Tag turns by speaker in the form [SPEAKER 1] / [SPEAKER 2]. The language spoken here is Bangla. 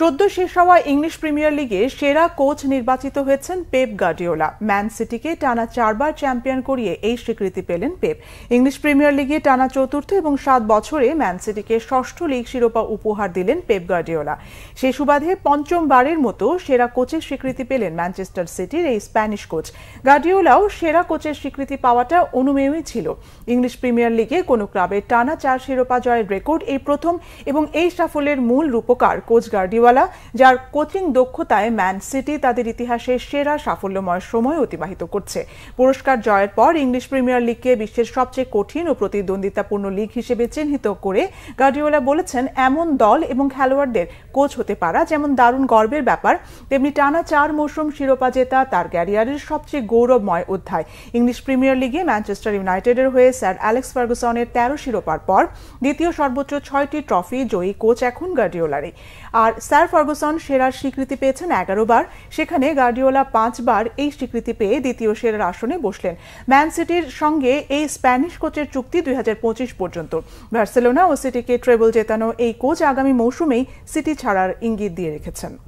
[SPEAKER 1] সদ্য শেষ হওয়া ইংলিশ প্রিমিয়ার লিগে সেরা কোচ নির্বাচিত হয়েছেন পেপ গার্ডিওলা ম্যান সিটিকে টানা চারবার চ্যাম্পিয়ন করিয়ে এই স্বীকৃতি পেলেন পেপ ইংলিশ প্রিমিয়ার লিগে টানা চতুর্থ এবং সাত বছরে ম্যান সিটিকে ষষ্ঠ লীগ শিরোপা উপহার দিলেন পেপ গার্ডিওলা সে সুবাদে পঞ্চমবারের মতো সেরা কোচের স্বীকৃতি পেলেন ম্যানচেস্টার সিটির এই স্প্যানিশ কোচ গার্ডিওলাও সেরা কোচের স্বীকৃতি পাওয়াটা অনুমেয়ই ছিল ইংলিশ প্রিমিয়ার লিগে কোনো ক্লাবের টানা চার শিরোপা জয়ের রেকর্ড এই প্রথম এবং এই সাফল্যের মূল রূপকার কোচ গার্ডিওলা রেজওয়ালা যার কোচিং দক্ষতায় ম্যান সিটি তাদের ইতিহাসে সেরা সাফল্যময় সময় অতিবাহিত করছে পুরস্কার জয়ের পর ইংলিশ প্রিমিয়ার লিগকে বিশ্বের সবচেয়ে কঠিন ও প্রতিদ্বন্দ্বিতাপূর্ণ লিগ হিসেবে চিহ্নিত করে গার্ডিওলা বলেছেন এমন দল এবং খেলোয়াড়দের কোচ হতে পারা যেমন দারুণ গর্বের ব্যাপার তেমনি টানা চার মৌসুম শিরোপা জেতা তার ক্যারিয়ারের সবচেয়ে গৌরবময় অধ্যায় ইংলিশ প্রিমিয়ার লিগে ম্যানচেস্টার ইউনাইটেডের হয়ে স্যার অ্যালেক্স ফার্গুসনের তেরো শিরোপার পর দ্বিতীয় সর্বোচ্চ ছয়টি ট্রফি জয়ী কোচ এখন গার্ডিওলারে আর স্যার স্যার ফার্গুসন সেরার স্বীকৃতি পেয়েছেন এগারো বার সেখানে গার্ডিওলা পাঁচবার এই স্বীকৃতি পেয়ে দ্বিতীয় সেরার আসনে বসলেন ম্যান সিটির সঙ্গে এই স্প্যানিশ কোচের চুক্তি দুই পর্যন্ত বার্সেলোনা ও সিটিকে ট্রেবল জেতানো এই কোচ আগামী মৌসুমেই সিটি ছাড়ার ইঙ্গিত দিয়ে রেখেছেন